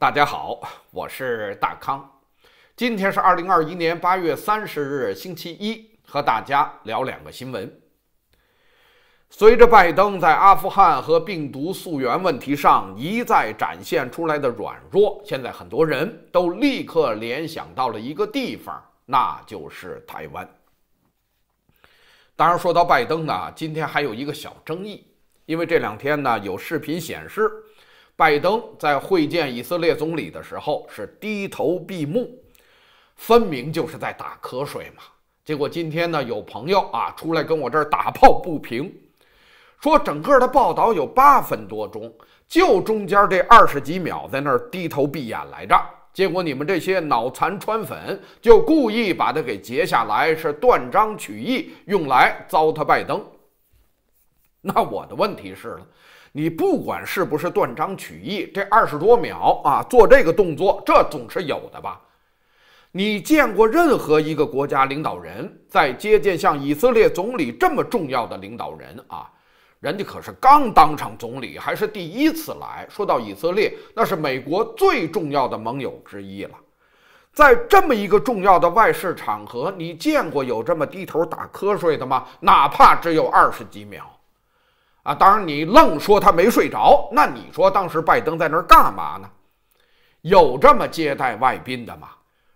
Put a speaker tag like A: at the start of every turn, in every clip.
A: 大家好，我是大康。今天是二零二一年八月三十日，星期一，和大家聊两个新闻。随着拜登在阿富汗和病毒溯源问题上一再展现出来的软弱，现在很多人都立刻联想到了一个地方，那就是台湾。当然，说到拜登呢，今天还有一个小争议，因为这两天呢有视频显示。拜登在会见以色列总理的时候是低头闭目，分明就是在打瞌睡嘛。结果今天呢，有朋友啊出来跟我这儿打抱不平，说整个的报道有八分多钟，就中间这二十几秒在那儿低头闭眼来着。结果你们这些脑残川粉就故意把它给截下来，是断章取义，用来糟蹋拜登。那我的问题是了。你不管是不是断章取义，这二十多秒啊，做这个动作，这总是有的吧？你见过任何一个国家领导人，在接见像以色列总理这么重要的领导人啊？人家可是刚当上总理，还是第一次来。说到以色列，那是美国最重要的盟友之一了。在这么一个重要的外事场合，你见过有这么低头打瞌睡的吗？哪怕只有二十几秒。啊，当然，你愣说他没睡着，那你说当时拜登在那儿干嘛呢？有这么接待外宾的吗？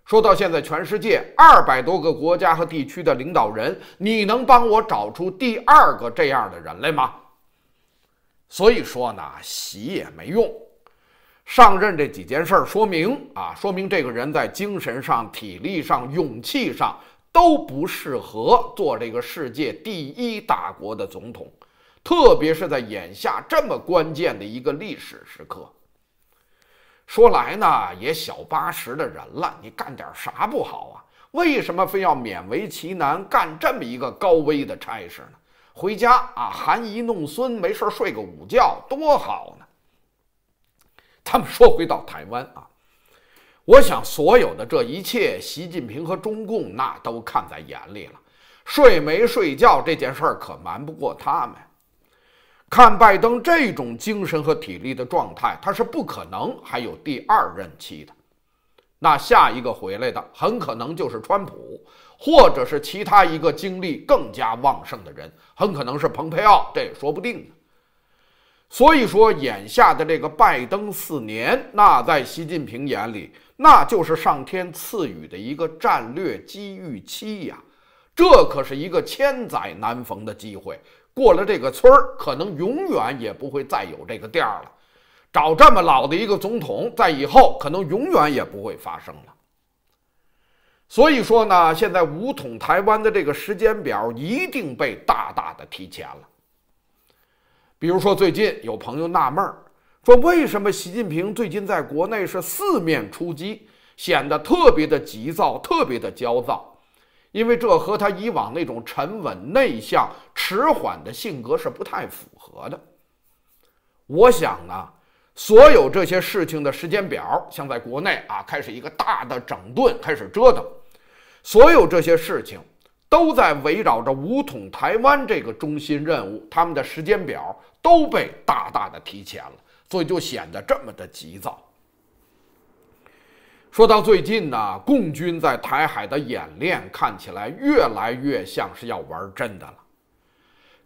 A: 说到现在，全世界二百多个国家和地区的领导人，你能帮我找出第二个这样的人来吗？所以说呢，洗也没用。上任这几件事说明啊，说明这个人在精神上、体力上、勇气上都不适合做这个世界第一大国的总统。特别是在眼下这么关键的一个历史时刻，说来呢，也小八十的人了，你干点啥不好啊？为什么非要勉为其难干这么一个高危的差事呢？回家啊，含饴弄孙，没事睡个午觉多好呢！咱们说回到台湾啊，我想所有的这一切，习近平和中共那都看在眼里了。睡没睡觉这件事儿可瞒不过他们。看拜登这种精神和体力的状态，他是不可能还有第二任期的。那下一个回来的很可能就是川普，或者是其他一个精力更加旺盛的人，很可能是蓬佩奥，这也说不定呢。所以说，眼下的这个拜登四年，那在习近平眼里，那就是上天赐予的一个战略机遇期呀，这可是一个千载难逢的机会。过了这个村儿，可能永远也不会再有这个店儿了。找这么老的一个总统，在以后可能永远也不会发生了。所以说呢，现在武统台湾的这个时间表一定被大大的提前了。比如说，最近有朋友纳闷儿，说为什么习近平最近在国内是四面出击，显得特别的急躁，特别的焦躁。因为这和他以往那种沉稳、内向、迟缓的性格是不太符合的。我想啊，所有这些事情的时间表，像在国内啊，开始一个大的整顿，开始折腾，所有这些事情都在围绕着“武统台湾”这个中心任务，他们的时间表都被大大的提前了，所以就显得这么的急躁。说到最近呢，共军在台海的演练看起来越来越像是要玩真的了。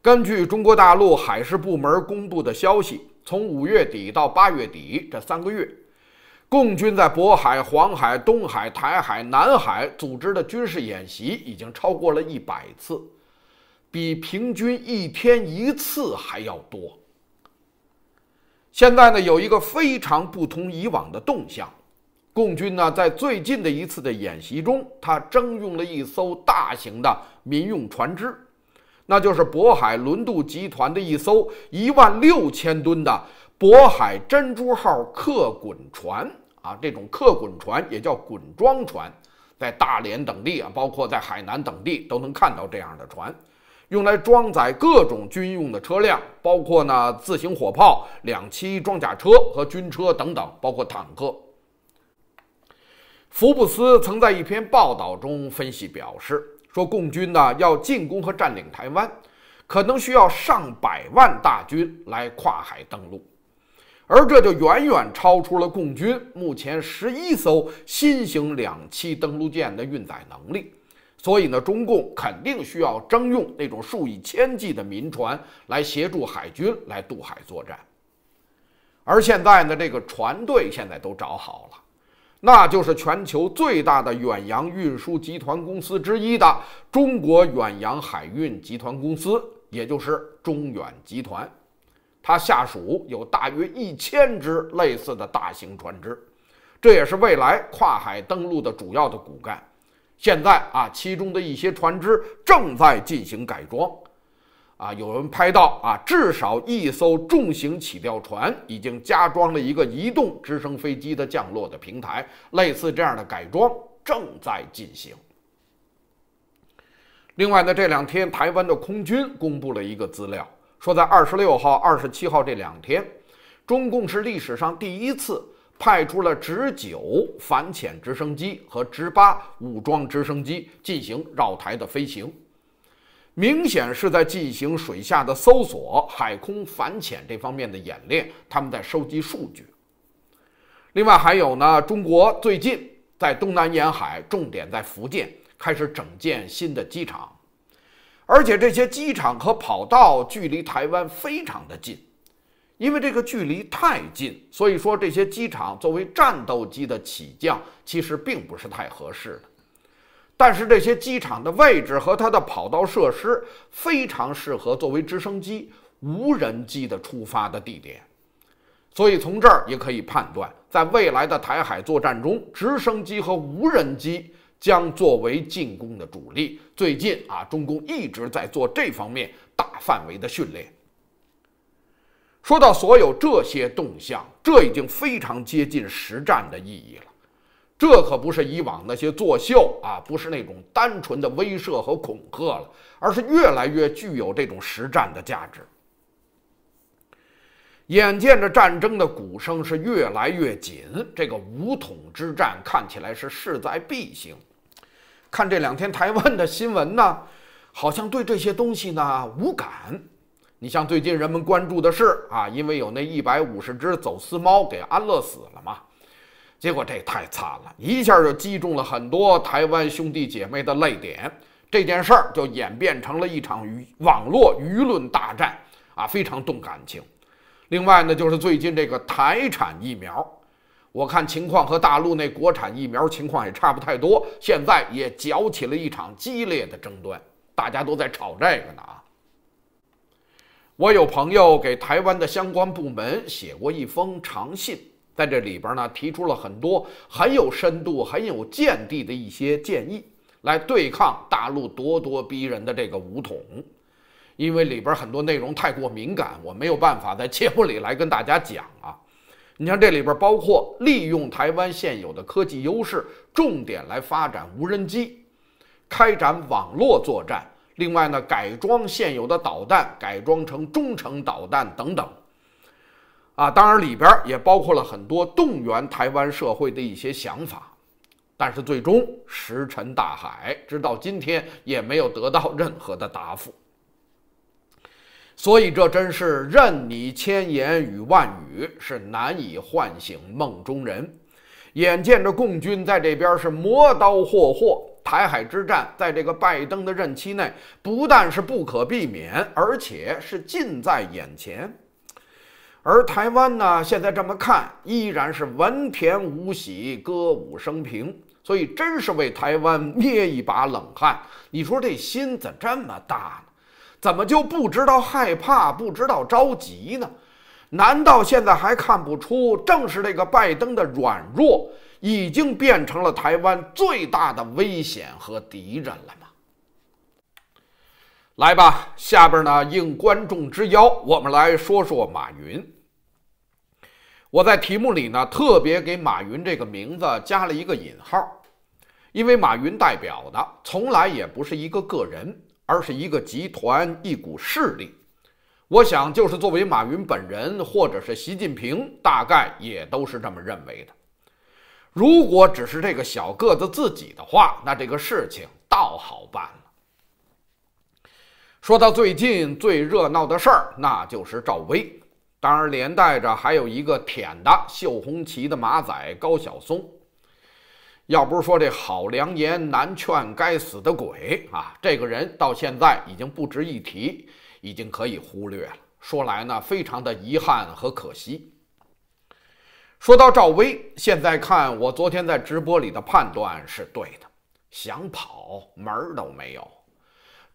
A: 根据中国大陆海事部门公布的消息，从五月底到八月底这三个月，共军在渤海、黄海、东海、台海、南海组织的军事演习已经超过了一百次，比平均一天一次还要多。现在呢，有一个非常不同以往的动向。共军呢，在最近的一次的演习中，他征用了一艘大型的民用船只，那就是渤海轮渡集团的一艘一万六千吨的渤海珍珠号客滚船啊。这种客滚船也叫滚装船，在大连等地啊，包括在海南等地都能看到这样的船，用来装载各种军用的车辆，包括呢自行火炮、两栖装甲车和军车等等，包括坦克。福布斯曾在一篇报道中分析表示，说共军呢要进攻和占领台湾，可能需要上百万大军来跨海登陆，而这就远远超出了共军目前十一艘新型两栖登陆舰的运载能力。所以呢，中共肯定需要征用那种数以千计的民船来协助海军来渡海作战。而现在呢，这个船队现在都找好了。那就是全球最大的远洋运输集团公司之一的中国远洋海运集团公司，也就是中远集团。它下属有大约一千只类似的大型船只，这也是未来跨海登陆的主要的骨干。现在啊，其中的一些船只正在进行改装。啊，有人拍到啊，至少一艘重型起吊船已经加装了一个移动直升飞机的降落的平台，类似这样的改装正在进行。另外呢，这两天台湾的空军公布了一个资料，说在二十六号、二十七号这两天，中共是历史上第一次派出了直九反潜直升机和直八武装直升机进行绕台的飞行。明显是在进行水下的搜索、海空反潜这方面的演练，他们在收集数据。另外还有呢，中国最近在东南沿海，重点在福建，开始整建新的机场，而且这些机场和跑道距离台湾非常的近，因为这个距离太近，所以说这些机场作为战斗机的起降其实并不是太合适的。但是这些机场的位置和它的跑道设施非常适合作为直升机、无人机的出发的地点，所以从这儿也可以判断，在未来的台海作战中，直升机和无人机将作为进攻的主力。最近啊，中共一直在做这方面大范围的训练。说到所有这些动向，这已经非常接近实战的意义了。这可不是以往那些作秀啊，不是那种单纯的威慑和恐吓了，而是越来越具有这种实战的价值。眼见着战争的鼓声是越来越紧，这个五统之战看起来是势在必行。看这两天台湾的新闻呢，好像对这些东西呢无感。你像最近人们关注的是啊，因为有那一百五十只走私猫给安乐死了嘛。结果这太惨了，一下就击中了很多台湾兄弟姐妹的泪点，这件事儿就演变成了一场舆网络舆论大战啊，非常动感情。另外呢，就是最近这个台产疫苗，我看情况和大陆那国产疫苗情况也差不太多，现在也搅起了一场激烈的争端，大家都在吵这个呢啊。我有朋友给台湾的相关部门写过一封长信。在这里边呢，提出了很多很有深度、很有见地的一些建议，来对抗大陆咄咄逼人的这个武统。因为里边很多内容太过敏感，我没有办法在节目里来跟大家讲啊。你像这里边包括利用台湾现有的科技优势，重点来发展无人机，开展网络作战，另外呢，改装现有的导弹，改装成中程导弹等等。啊，当然里边也包括了很多动员台湾社会的一些想法，但是最终石沉大海，直到今天也没有得到任何的答复。所以这真是任你千言与万语，是难以唤醒梦中人。眼见着共军在这边是磨刀霍霍，台海之战在这个拜登的任期内不但是不可避免，而且是近在眼前。而台湾呢，现在这么看，依然是文田武喜，歌舞升平，所以真是为台湾捏一把冷汗。你说这心怎这么大呢？怎么就不知道害怕，不知道着急呢？难道现在还看不出，正是这个拜登的软弱，已经变成了台湾最大的危险和敌人了吗？来吧，下边呢，应观众之邀，我们来说说马云。我在题目里呢，特别给马云这个名字加了一个引号，因为马云代表的从来也不是一个个人，而是一个集团、一股势力。我想，就是作为马云本人，或者是习近平，大概也都是这么认为的。如果只是这个小个子自己的话，那这个事情倒好办了。说到最近最热闹的事儿，那就是赵薇。当然，连带着还有一个舔的绣红旗的马仔高晓松。要不是说这好良言难劝该死的鬼啊，这个人到现在已经不值一提，已经可以忽略了。说来呢，非常的遗憾和可惜。说到赵薇，现在看我昨天在直播里的判断是对的，想跑门儿都没有。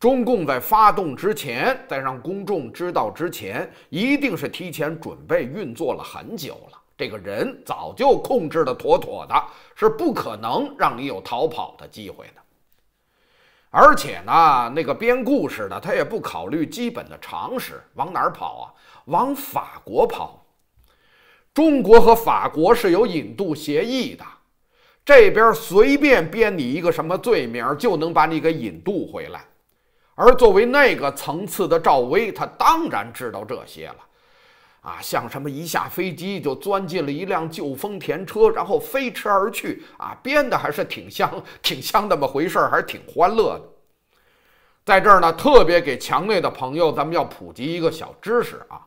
A: 中共在发动之前，在让公众知道之前，一定是提前准备运作了很久了。这个人早就控制的妥妥的，是不可能让你有逃跑的机会的。而且呢，那个编故事的他也不考虑基本的常识，往哪儿跑啊？往法国跑。中国和法国是有引渡协议的，这边随便编你一个什么罪名，就能把你给引渡回来。而作为那个层次的赵薇，她当然知道这些了，啊，像什么一下飞机就钻进了一辆旧丰田车，然后飞驰而去，啊，编的还是挺香，挺香那么回事儿，还是挺欢乐的。在这儿呢，特别给墙内的朋友，咱们要普及一个小知识啊，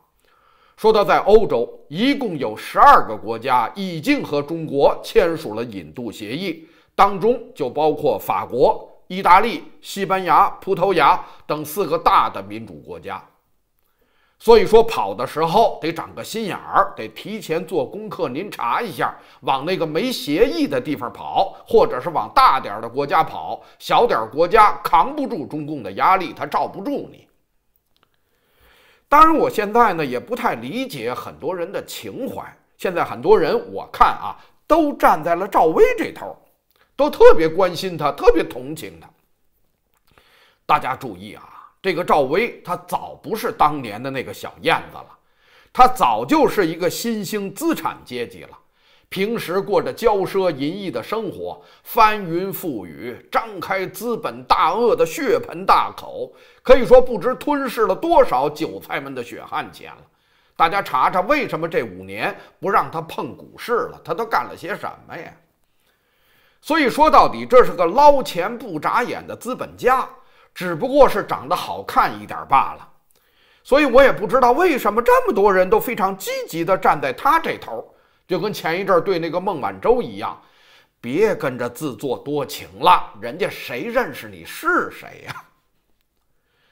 A: 说在欧洲一共有十二个国家已经和中国签署了引渡协议，当中就包括法国。意大利、西班牙、葡萄牙等四个大的民主国家，所以说跑的时候得长个心眼儿，得提前做功课。您查一下，往那个没协议的地方跑，或者是往大点的国家跑，小点国家扛不住中共的压力，他罩不住你。当然，我现在呢也不太理解很多人的情怀。现在很多人，我看啊，都站在了赵薇这头。都特别关心他，特别同情他。大家注意啊，这个赵薇，他早不是当年的那个小燕子了，他早就是一个新兴资产阶级了。平时过着骄奢淫逸的生活，翻云覆雨，张开资本大鳄的血盆大口，可以说不知吞噬了多少韭菜们的血汗钱了。大家查查，为什么这五年不让他碰股市了？他都干了些什么呀？所以说到底，这是个捞钱不眨眼的资本家，只不过是长得好看一点罢了。所以我也不知道为什么这么多人都非常积极地站在他这头，就跟前一阵对那个孟晚舟一样，别跟着自作多情了，人家谁认识你是谁呀？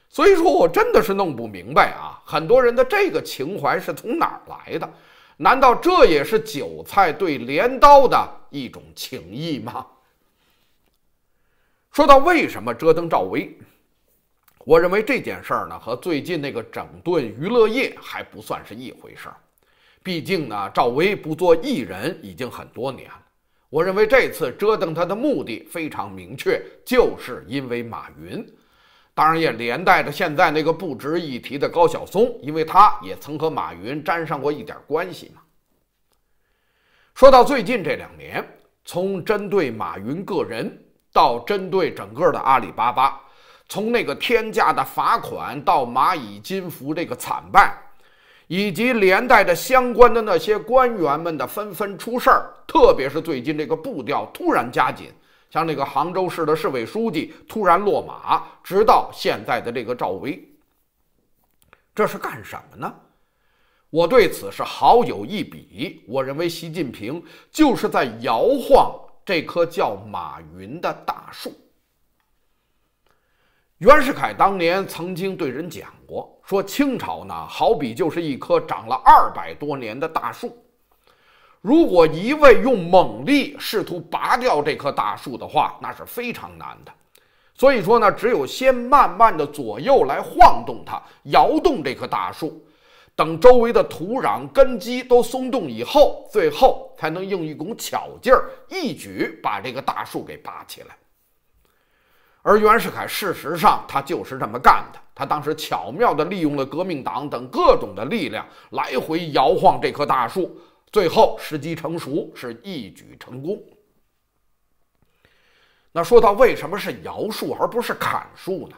A: 所以说我真的是弄不明白啊，很多人的这个情怀是从哪儿来的？难道这也是韭菜对镰刀的一种情谊吗？说到为什么折腾赵薇，我认为这件事儿呢和最近那个整顿娱乐业还不算是一回事儿。毕竟呢，赵薇不做艺人已经很多年了。我认为这次折腾她的目的非常明确，就是因为马云。当然也连带着现在那个不值一提的高晓松，因为他也曾和马云沾上过一点关系嘛。说到最近这两年，从针对马云个人，到针对整个的阿里巴巴，从那个天价的罚款，到蚂蚁金服这个惨败，以及连带着相关的那些官员们的纷纷出事儿，特别是最近这个步调突然加紧。像那个杭州市的市委书记突然落马，直到现在的这个赵薇，这是干什么呢？我对此是好有一比，我认为习近平就是在摇晃这棵叫马云的大树。袁世凯当年曾经对人讲过，说清朝呢，好比就是一棵长了二百多年的大树。如果一味用猛力试图拔掉这棵大树的话，那是非常难的。所以说呢，只有先慢慢的左右来晃动它，摇动这棵大树，等周围的土壤根基都松动以后，最后才能用一股巧劲儿，一举把这个大树给拔起来。而袁世凯事实上他就是这么干的，他当时巧妙地利用了革命党等各种的力量，来回摇晃这棵大树。最后时机成熟是一举成功。那说到为什么是摇树而不是砍树呢？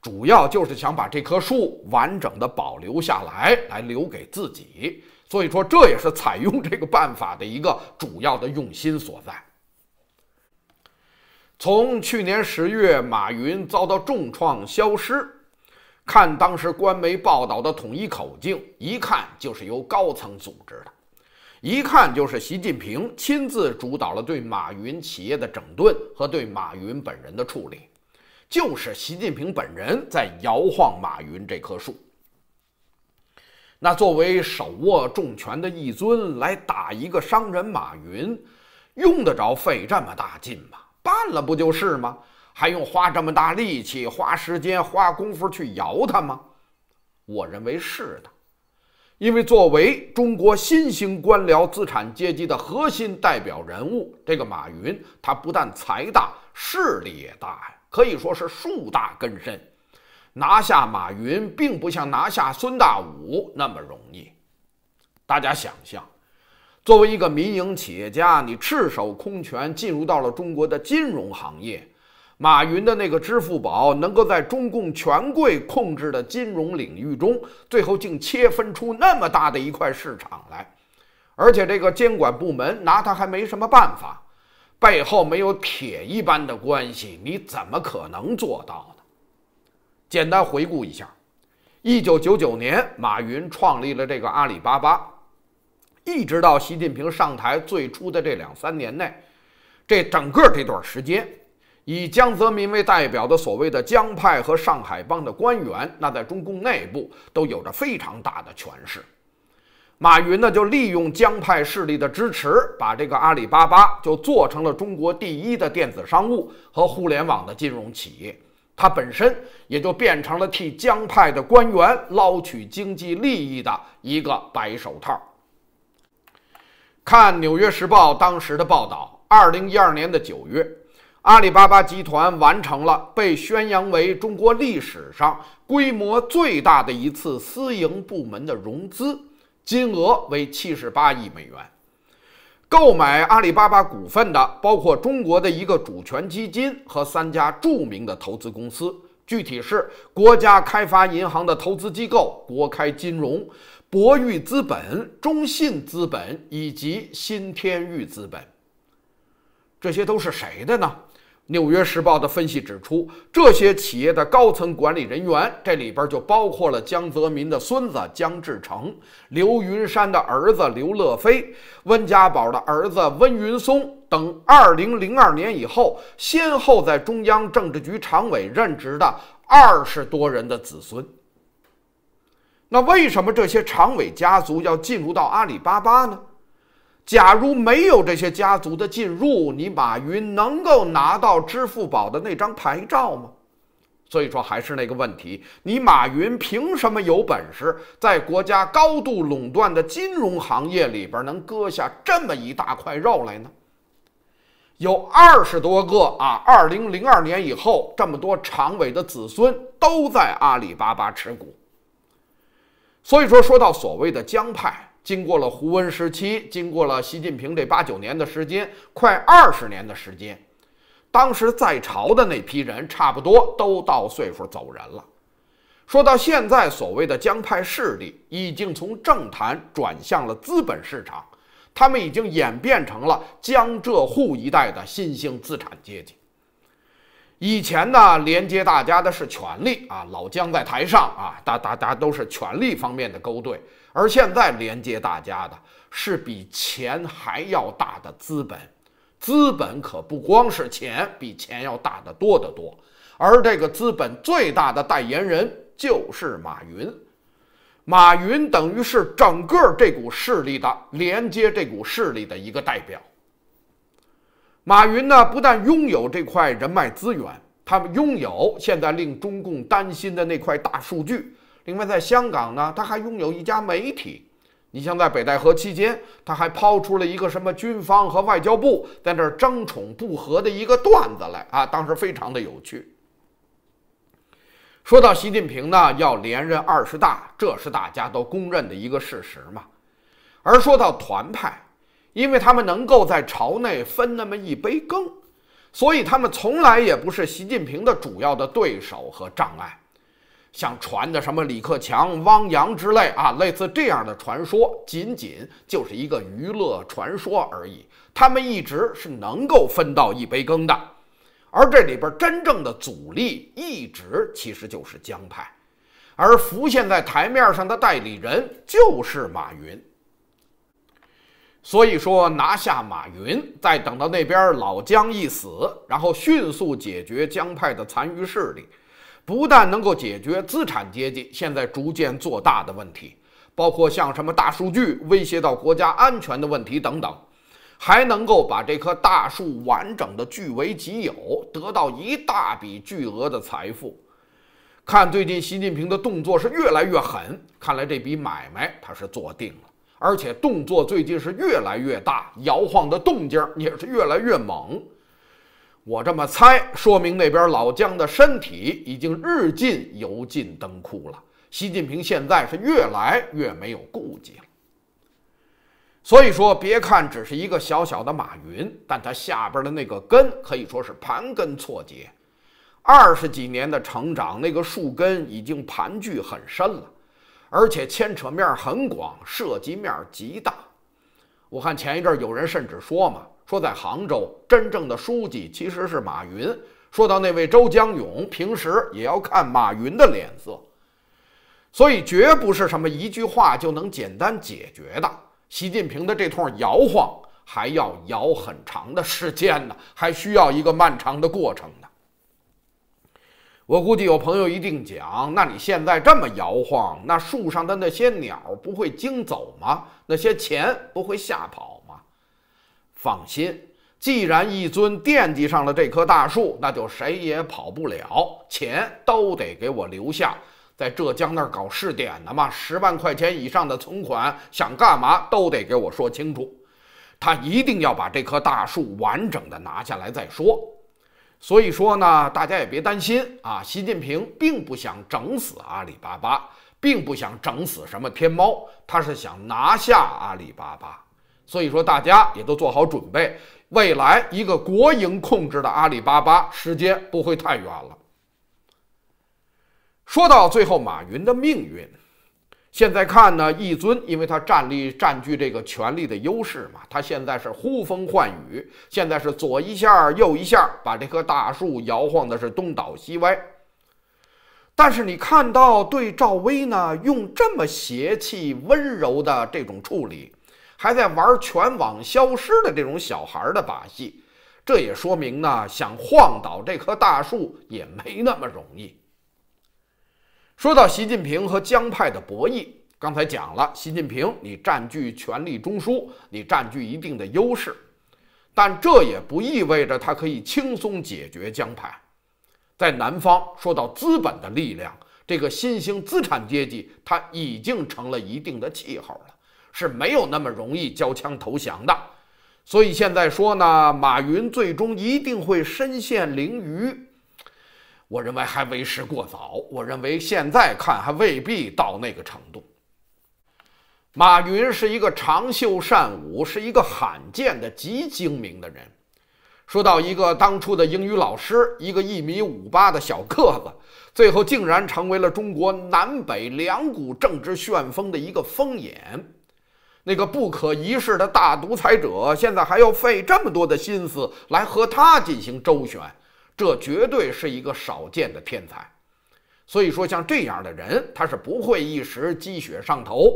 A: 主要就是想把这棵树完整的保留下来，来留给自己。所以说这也是采用这个办法的一个主要的用心所在。从去年十月，马云遭到重创消失，看当时官媒报道的统一口径，一看就是由高层组织的。一看就是习近平亲自主导了对马云企业的整顿和对马云本人的处理，就是习近平本人在摇晃马云这棵树。那作为手握重权的一尊来打一个商人马云，用得着费这么大劲吗？办了不就是吗？还用花这么大力气、花时间、花功夫去摇他吗？我认为是的。因为作为中国新型官僚资产阶级的核心代表人物，这个马云，他不但财大，势力也大呀，可以说是树大根深。拿下马云，并不像拿下孙大武那么容易。大家想象，作为一个民营企业家，你赤手空拳进入到了中国的金融行业。马云的那个支付宝能够在中共权贵控制的金融领域中，最后竟切分出那么大的一块市场来，而且这个监管部门拿他还没什么办法，背后没有铁一般的关系，你怎么可能做到呢？简单回顾一下，一九九九年马云创立了这个阿里巴巴，一直到习近平上台最初的这两三年内，这整个这段时间。以江泽民为代表的所谓的江派和上海帮的官员，那在中共内部都有着非常大的权势。马云呢，就利用江派势力的支持，把这个阿里巴巴就做成了中国第一的电子商务和互联网的金融企业。他本身也就变成了替江派的官员捞取经济利益的一个白手套。看《纽约时报》当时的报道，二零一二年的九月。阿里巴巴集团完成了被宣扬为中国历史上规模最大的一次私营部门的融资，金额为七十八亿美元。购买阿里巴巴股份的包括中国的一个主权基金和三家著名的投资公司，具体是国家开发银行的投资机构国开金融、博裕资本、中信资本以及新天域资本。这些都是谁的呢？《纽约时报》的分析指出，这些企业的高层管理人员，这里边就包括了江泽民的孙子江志成、刘云山的儿子刘乐飞、温家宝的儿子温云松等。二零零二年以后，先后在中央政治局常委任职的二十多人的子孙。那为什么这些常委家族要进入到阿里巴巴呢？假如没有这些家族的进入，你马云能够拿到支付宝的那张牌照吗？所以说还是那个问题，你马云凭什么有本事在国家高度垄断的金融行业里边能割下这么一大块肉来呢？有二十多个啊，二零零二年以后，这么多常委的子孙都在阿里巴巴持股。所以说，说到所谓的江派。经过了胡温时期，经过了习近平这八九年的时间，快二十年的时间，当时在朝的那批人差不多都到岁数走人了。说到现在，所谓的江派势力已经从政坛转向了资本市场，他们已经演变成了江浙沪一带的新兴资产阶级。以前呢，连接大家的是权力啊，老江在台上啊，大大家都是权力方面的勾兑。而现在连接大家的是比钱还要大的资本，资本可不光是钱，比钱要大得多得多。而这个资本最大的代言人就是马云，马云等于是整个这股势力的连接，这股势力的一个代表。马云呢，不但拥有这块人脉资源，他们拥有现在令中共担心的那块大数据。另外，在香港呢，他还拥有一家媒体。你像在北戴河期间，他还抛出了一个什么军方和外交部在那儿争宠不和的一个段子来啊，当时非常的有趣。说到习近平呢，要连任二十大，这是大家都公认的一个事实嘛。而说到团派，因为他们能够在朝内分那么一杯羹，所以他们从来也不是习近平的主要的对手和障碍。像传的什么李克强、汪洋之类啊，类似这样的传说，仅仅就是一个娱乐传说而已。他们一直是能够分到一杯羹的，而这里边真正的阻力一直其实就是江派，而浮现在台面上的代理人就是马云。所以说，拿下马云，再等到那边老江一死，然后迅速解决江派的残余势力。不但能够解决资产阶级现在逐渐做大的问题，包括像什么大数据威胁到国家安全的问题等等，还能够把这棵大树完整的据为己有，得到一大笔巨额的财富。看最近习近平的动作是越来越狠，看来这笔买卖他是做定了，而且动作最近是越来越大，摇晃的动静也是越来越猛。我这么猜，说明那边老姜的身体已经日进油尽灯枯了。习近平现在是越来越没有顾忌了。所以说，别看只是一个小小的马云，但他下边的那个根可以说是盘根错节。二十几年的成长，那个树根已经盘踞很深了，而且牵扯面很广，涉及面极大。我看前一阵有人甚至说嘛。说在杭州，真正的书记其实是马云。说到那位周江勇，平时也要看马云的脸色，所以绝不是什么一句话就能简单解决的。习近平的这通摇晃，还要摇很长的时间呢，还需要一个漫长的过程呢。我估计有朋友一定讲：那你现在这么摇晃，那树上的那些鸟不会惊走吗？那些钱不会吓跑？放心，既然一尊惦记上了这棵大树，那就谁也跑不了，钱都得给我留下。在浙江那儿搞试点呢嘛，十万块钱以上的存款，想干嘛都得给我说清楚。他一定要把这棵大树完整的拿下来再说。所以说呢，大家也别担心啊，习近平并不想整死阿里巴巴，并不想整死什么天猫，他是想拿下阿里巴巴。所以说，大家也都做好准备。未来一个国营控制的阿里巴巴，时间不会太远了。说到最后，马云的命运，现在看呢，一尊因为他站立占据这个权力的优势嘛，他现在是呼风唤雨，现在是左一下右一下，把这棵大树摇晃的是东倒西歪。但是你看到对赵薇呢，用这么邪气温柔的这种处理。还在玩全网消失的这种小孩的把戏，这也说明呢，想晃倒这棵大树也没那么容易。说到习近平和江派的博弈，刚才讲了，习近平你占据权力中枢，你占据一定的优势，但这也不意味着他可以轻松解决江派。在南方，说到资本的力量，这个新兴资产阶级他已经成了一定的气候了。是没有那么容易交枪投降的，所以现在说呢，马云最终一定会身陷囹圄，我认为还为时过早。我认为现在看还未必到那个程度。马云是一个长袖善舞，是一个罕见的极精明的人。说到一个当初的英语老师，一个一米五八的小个子，最后竟然成为了中国南北两股政治旋风的一个风眼。那个不可一世的大独裁者，现在还要费这么多的心思来和他进行周旋，这绝对是一个少见的天才。所以说，像这样的人，他是不会一时积雪上头，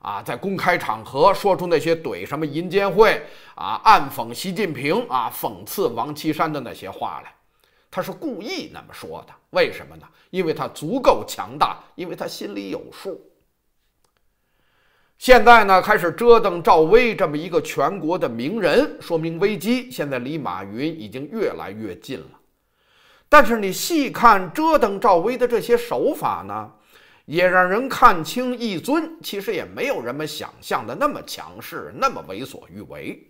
A: 啊，在公开场合说出那些怼什么银监会啊、暗讽习近平啊、讽刺王岐山的那些话来，他是故意那么说的。为什么呢？因为他足够强大，因为他心里有数。现在呢，开始折腾赵薇这么一个全国的名人，说明危机现在离马云已经越来越近了。但是你细看折腾赵薇的这些手法呢，也让人看清一尊其实也没有人们想象的那么强势，那么为所欲为。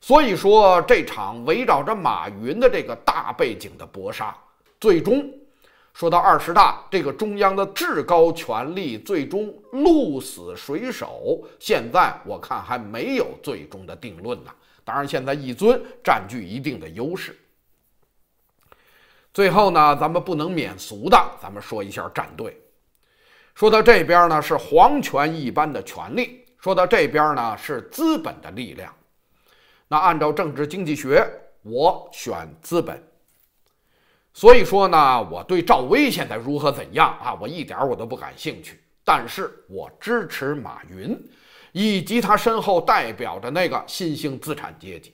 A: 所以说，这场围绕着马云的这个大背景的搏杀，最终。说到二十大，这个中央的至高权力最终鹿死谁手？现在我看还没有最终的定论呢。当然，现在一尊占据一定的优势。最后呢，咱们不能免俗的，咱们说一下战队。说到这边呢，是皇权一般的权力；说到这边呢，是资本的力量。那按照政治经济学，我选资本。所以说呢，我对赵薇现在如何怎样啊，我一点我都不感兴趣。但是我支持马云，以及他身后代表的那个新兴资产阶级，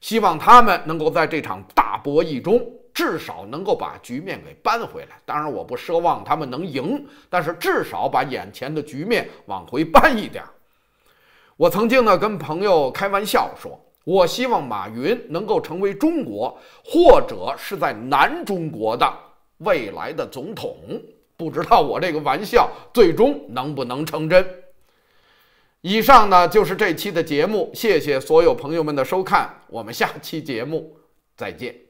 A: 希望他们能够在这场大博弈中，至少能够把局面给扳回来。当然，我不奢望他们能赢，但是至少把眼前的局面往回扳一点儿。我曾经呢跟朋友开玩笑说。我希望马云能够成为中国，或者是在南中国的未来的总统。不知道我这个玩笑最终能不能成真。以上呢就是这期的节目，谢谢所有朋友们的收看，我们下期节目再见。